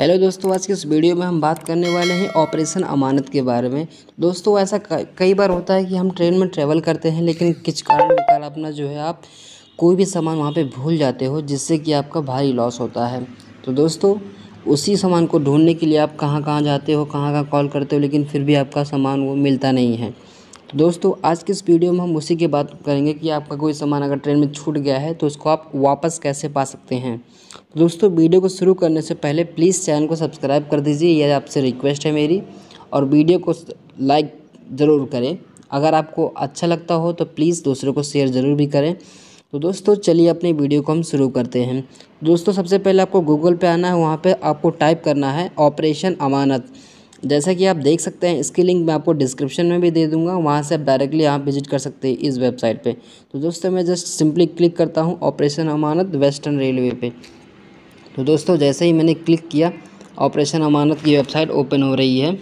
hello दोस्तों आज के इस वीडियो में हम बात करने वाले हैं ऑपरेशन अमानत के बारे में दोस्तों ऐसा कई बार होता है कि हम ट्रेन में ट्रैवल करते हैं लेकिन किस कारण कारण अपना जो है आप कोई भी सामान वहाँ पे भूल जाते हो जिससे कि आपका भारी लॉस होता है तो दोस्तों उसी सामान को ढूंढने के लिए आप कहाँ कहाँ जाते हो कहाँ कहाँ कॉल करते हो लेकिन फिर भी आपका सामान वो मिलता नहीं है दोस्तों आज के इस वीडियो में हम उसी की बात करेंगे कि आपका कोई सामान अगर ट्रेन में छूट गया है तो उसको आप वापस कैसे पा सकते हैं तो दोस्तों वीडियो को शुरू करने से पहले प्लीज़ चैनल को सब्सक्राइब कर दीजिए यह आपसे रिक्वेस्ट है मेरी और वीडियो को लाइक ज़रूर करें अगर आपको अच्छा लगता हो तो प्लीज़ दूसरों को शेयर ज़रूर भी करें तो दोस्तों चलिए अपनी वीडियो को हम शुरू करते हैं दोस्तों सबसे पहले आपको गूगल पे आना है वहाँ पे आपको टाइप करना है ऑपरेशन अमानत जैसा कि आप देख सकते हैं इसकी लिंक मैं आपको डिस्क्रिप्शन में भी दे दूंगा वहाँ से आप डायरेक्टली आप विजिट कर सकते हैं इस वेबसाइट पे तो दोस्तों मैं जस्ट सिंपली क्लिक करता हूँ ऑपरेशन अमानत वेस्टर्न रेलवे पे तो दोस्तों जैसे ही मैंने क्लिक किया ऑपरेशन अमानत की वेबसाइट ओपन हो रही है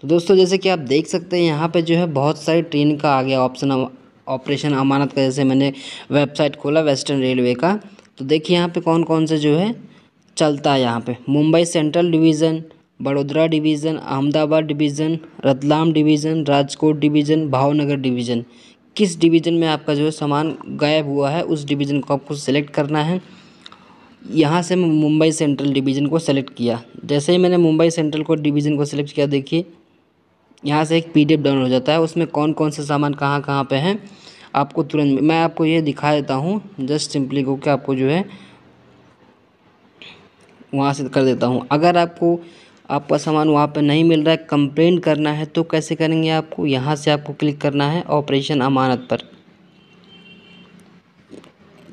तो दोस्तों जैसे कि आप देख सकते हैं यहाँ पर जो है बहुत सारी ट्रेन का आ गया ऑप्शन ऑपरेशन अमानत का जैसे मैंने वेबसाइट खोला वेस्टर्न रेलवे का तो देखिए यहाँ पर कौन कौन से जो है चलता है यहाँ पर Mumbai central division Vadodara division Ahmedabad division Ratlam division Rajkot division Bhavnagar division किस डिवीज़न में आपका जो है सामान गायब हुआ है उस डिवीज़न को आपको सेलेक्ट करना है यहाँ से मैं मुंबई सेंट्रल डिवीज़न को सेलेक्ट किया जैसे ही मैंने मुंबई सेंट्रल को डिवीज़न को सेलेक्ट किया देखिए यहाँ से एक पीडीएफ डाउन हो जाता है उसमें कौन कौन से सामान कहाँ कहाँ पर हैं आपको तुरंत मैं आपको ये दिखा देता हूँ जस्ट सिंपली को कि आपको जो है वहाँ से कर देता हूँ अगर आपको आपका सामान वहाँ पर नहीं मिल रहा है कंप्लेंट करना है तो कैसे करेंगे आपको यहाँ से आपको क्लिक करना है ऑपरेशन अमानत पर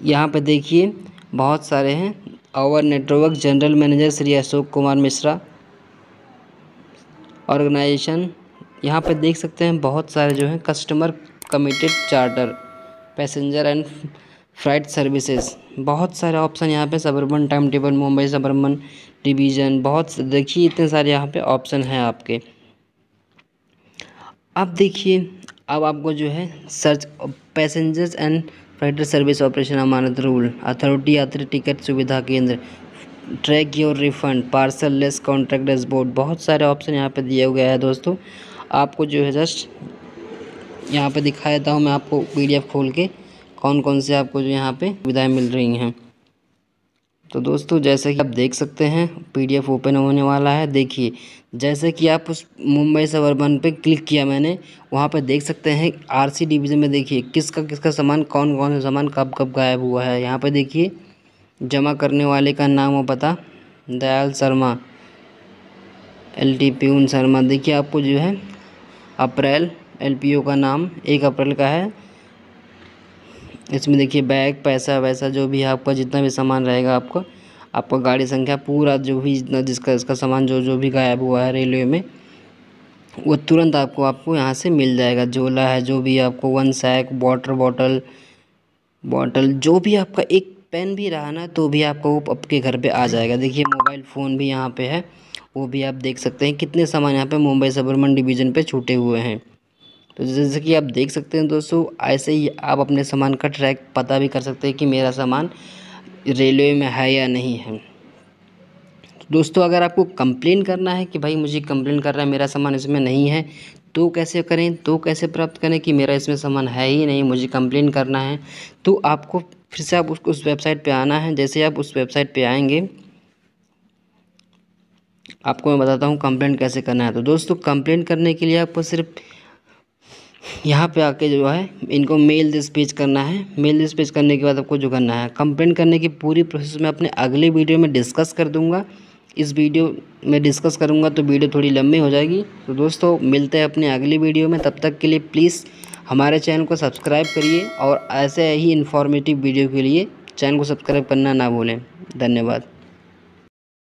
यहाँ पर देखिए बहुत सारे हैं our network general manager Shri Ashok Kumar Mishra organisation यहाँ पर देख सकते हैं बहुत सारे जो हैं customer committed charter passenger and flight services बहुत सारे ऑप्शन यहाँ पे suburban time table Mumbai suburban division बहुत देखिए इतने सारे यहाँ पे ऑप्शन हैं आपके अब देखिए अब आपको जो है search passengers and flight service operation अमानत रूल अथॉरिटी यात्री टिकट सुविधा केंद्र track your refund parcel less contract less board बहुत सारे ऑप्शन यहाँ पे दिया गया है दोस्तों आपको जो है जस्ट यहाँ पे दिखा देता हूँ मैं आपको पीडीएफ खोल के कौन कौन से आपको जो यहाँ पे सुविधाएँ मिल रही हैं तो दोस्तों जैसे कि आप देख सकते हैं पीडीएफ ओपन होने वाला है देखिए जैसे कि आप उस मुंबई सबर्बन पे क्लिक किया मैंने वहाँ पर देख सकते हैं आरसी डिवीज़न में देखिए किसका किसका सामान कौन कौन सा सामान कब कब गायब हुआ है यहाँ पर देखिए जमा करने वाले का नाम और पता Dayal Sharma L T P उन शर्मा देखिए आपको जो है अप्रैल एल पी ओ का नाम एक अप्रैल का है इसमें देखिए बैग पैसा वैसा जो भी है आपका जितना भी सामान रहेगा आपका आपका गाड़ी संख्या पूरा जो भी जितना जिसका इसका सामान जो जो भी गायब हुआ है रेलवे में वो तुरंत आपको आपको यहाँ से मिल जाएगा झोला है जो भी आपको one sack water bottle bottle जो भी आपका एक पेन भी रहा ना तो भी आपका वो आपके घर पे आ जाएगा देखिए मोबाइल फ़ोन भी यहाँ पे है वो भी आप देख सकते हैं कितने सामान यहाँ पे मुंबई सबरमन डिवीज़न पे छूटे हुए हैं तो जैसे कि आप देख सकते हैं दोस्तों ऐसे ही आप अपने सामान का ट्रैक पता भी कर सकते हैं कि मेरा सामान रेलवे में है या नहीं है तो दोस्तों अगर आपको कंप्लेन करना है कि भाई मुझे कंप्लेन कर रहा है मेरा सामान इसमें नहीं है तो कैसे करें तो कैसे प्राप्त करें कि मेरा इसमें सामान है ही नहीं मुझे कंप्लेन करना है तो आपको फिर से आप उसको उस वेबसाइट पे आना है जैसे आप उस वेबसाइट पे आएंगे आपको मैं बताता हूँ कंप्लेंट कैसे करना है तो दोस्तों कंप्लेंट करने के लिए आपको सिर्फ यहाँ पे आके जो है इनको मेल डिस्पैच करना है मेल डिस्पैच करने के बाद आपको जो करना है कंप्लेंट करने की पूरी प्रोसेस मैं अपने अगले वीडियो में डिस्कस कर दूँगा इस वीडियो में डिस्कस करूँगा तो वीडियो थोड़ी लंबी हो जाएगी तो दोस्तों मिलते हैं अपने अगली वीडियो में तब तक के लिए प्लीज़ हमारे चैनल को सब्सक्राइब करिए और ऐसे ही इन्फॉर्मेटिव वीडियो के लिए चैनल को सब्सक्राइब करना ना भूलें धन्यवाद